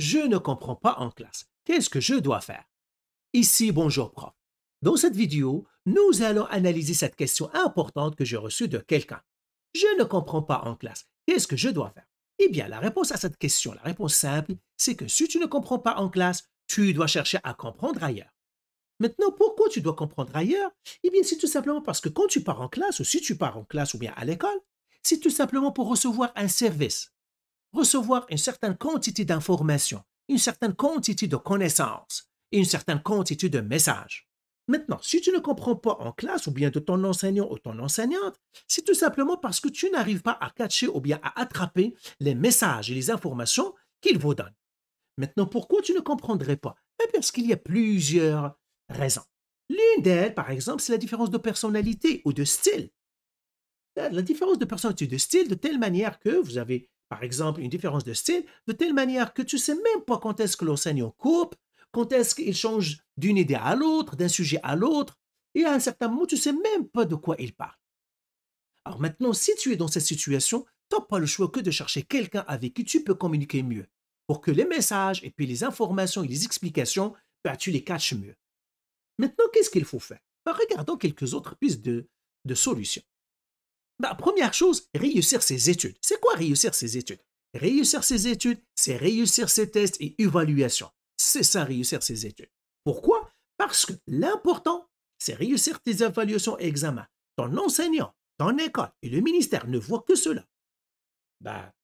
je ne comprends pas en classe. Qu'est-ce que je dois faire? Ici, bonjour prof. Dans cette vidéo, nous allons analyser cette question importante que j'ai reçue de quelqu'un. Je ne comprends pas en classe. Qu'est-ce que je dois faire? Eh bien, la réponse à cette question, la réponse simple, c'est que si tu ne comprends pas en classe, tu dois chercher à comprendre ailleurs. Maintenant, pourquoi tu dois comprendre ailleurs Eh bien, c'est tout simplement parce que quand tu pars en classe, ou si tu pars en classe ou bien à l'école, c'est tout simplement pour recevoir un service recevoir une certaine quantité d'informations, une certaine quantité de connaissances et une certaine quantité de messages. Maintenant, si tu ne comprends pas en classe ou bien de ton enseignant ou ton enseignante, c'est tout simplement parce que tu n'arrives pas à catcher ou bien à attraper les messages et les informations qu'il vous donne. Maintenant, pourquoi tu ne comprendrais pas eh Parce qu'il y a plusieurs raisons. L'une d'elles, par exemple, c'est la différence de personnalité ou de style. Euh, la différence de personnalité ou de style de telle manière que vous avez par exemple, une différence de style, de telle manière que tu sais même pas quand est-ce que l'enseignant coupe, quand est-ce qu'il change d'une idée à l'autre, d'un sujet à l'autre, et à un certain moment, tu sais même pas de quoi il parle. Alors maintenant, si tu es dans cette situation, tu n'as pas le choix que de chercher quelqu'un avec qui tu peux communiquer mieux, pour que les messages et puis les informations et les explications, bah, tu les caches mieux. Maintenant, qu'est-ce qu'il faut faire bah, Regardons quelques autres pistes de, de solutions. Bah, première chose, réussir ses études. C'est quoi réussir ses études Réussir ses études, c'est réussir ses tests et évaluations. C'est ça, réussir ses études. Pourquoi Parce que l'important, c'est réussir tes évaluations et examens. Ton enseignant, ton école et le ministère ne voient que cela. Bah,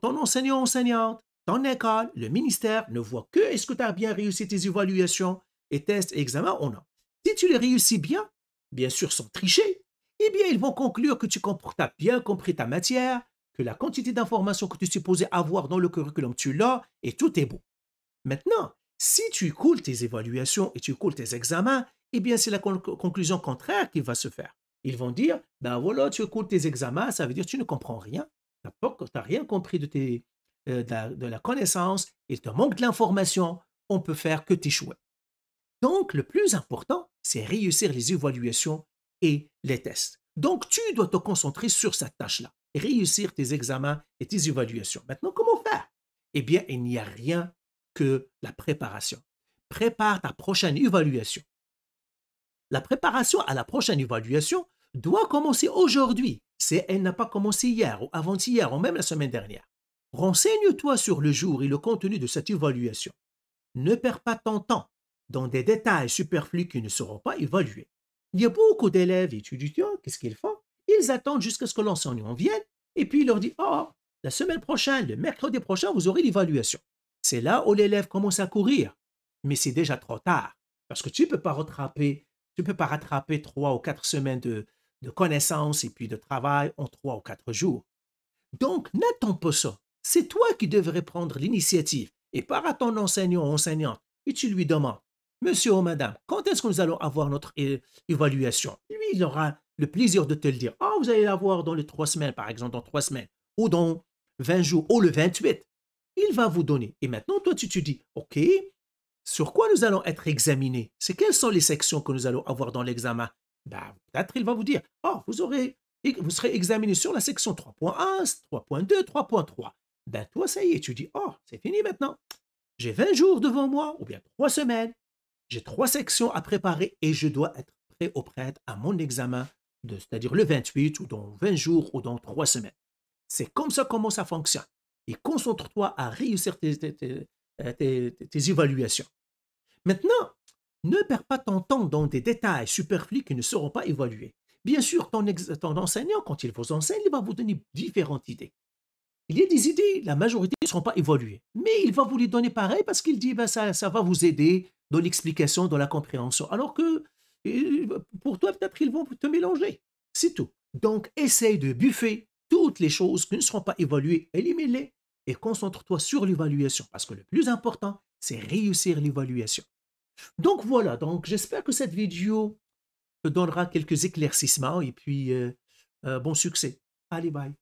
ton enseignant, enseignante, ton école, le ministère ne voient que est-ce que tu as bien réussi tes évaluations et tests et examens ou non. Si tu les réussis bien, bien sûr sans tricher, eh bien, ils vont conclure que tu as bien compris ta matière, que la quantité d'informations que tu supposais avoir dans le curriculum, tu l'as, et tout est beau. Maintenant, si tu coules tes évaluations et tu coules tes examens, eh bien, c'est la conclusion contraire qui va se faire. Ils vont dire, ben voilà, tu coules tes examens, ça veut dire que tu ne comprends rien, tu n'as rien compris de, tes, euh, de, la, connaissance, il te manque de l'information, on peut faire que t'échouer. Donc, le plus important, c'est réussir les évaluations et les tests. Donc, tu dois te concentrer sur cette tâche-là, réussir tes examens et tes évaluations. Maintenant, comment faire? Eh bien, il n'y a rien que la préparation. Prépare ta prochaine évaluation. La préparation à la prochaine évaluation doit commencer aujourd'hui si elle n'a pas commencé hier ou avant-hier ou même la semaine dernière. Renseigne-toi sur le jour et le contenu de cette évaluation. Ne perds pas ton temps dans des détails superflus qui ne seront pas évalués. Il y a beaucoup d'élèves étudiants, qu'est-ce qu'ils font Ils attendent jusqu'à ce que l'enseignant vienne et puis il leur dit Oh, la semaine prochaine, le mercredi prochain, vous aurez l'évaluation. C'est là où l'élève commence à courir, mais c'est déjà trop tard parce que tu ne peux pas rattraper, tu peux pas rattraper trois ou quatre semaines de, de connaissances et puis de travail en trois ou quatre jours. Donc, n'attends pas ça. C'est toi qui devrais prendre l'initiative et par à ton enseignant ou enseignante et tu lui demandes Monsieur ou madame, quand est-ce que nous allons avoir notre évaluation Lui, il aura le plaisir de te le dire. Ah, oh, vous allez l'avoir dans les trois semaines, par exemple, dans trois semaines, ou dans 20 jours, ou le 28. Il va vous donner. Et maintenant, toi, tu te dis, OK, sur quoi nous allons être examinés C'est quelles sont les sections que nous allons avoir dans l'examen ben, Peut-être il va vous dire, oh, vous, aurez, vous serez examiné sur la section 3.1, 3.2, 3.3. Ben, toi, ça y est, tu dis, oh, c'est fini maintenant. J'ai 20 jours devant moi, ou bien trois semaines, j'ai trois sections à préparer et je dois être prêt au prêtre à mon examen, c'est-à-dire le 28 ou dans 20 jours ou dans trois semaines. C'est comme ça comment ça fonctionne. Et concentre-toi à réussir euh, tes, évaluations. Maintenant, ne perds pas ton temps dans des détails superflus qui ne seront pas évalués. Bien sûr, ton, enseignant, quand il vous enseigne, il va vous donner différentes idées. Il y a des idées, la majorité ne seront pas évaluées. Mais il va vous les donner pareil parce qu'il dit ben, ça va vous aider dans l'explication, dans la compréhension. Alors que euh, pour toi, peut-être qu'ils vont te mélanger. C'est tout. Donc, essaye de buffer toutes les choses qui ne seront pas évaluées, élimine-les et concentre-toi sur l'évaluation parce que le plus important, c'est réussir l'évaluation. Donc voilà, donc j'espère que cette vidéo te donnera quelques éclaircissements et puis euh, euh, bon succès. Allez, bye.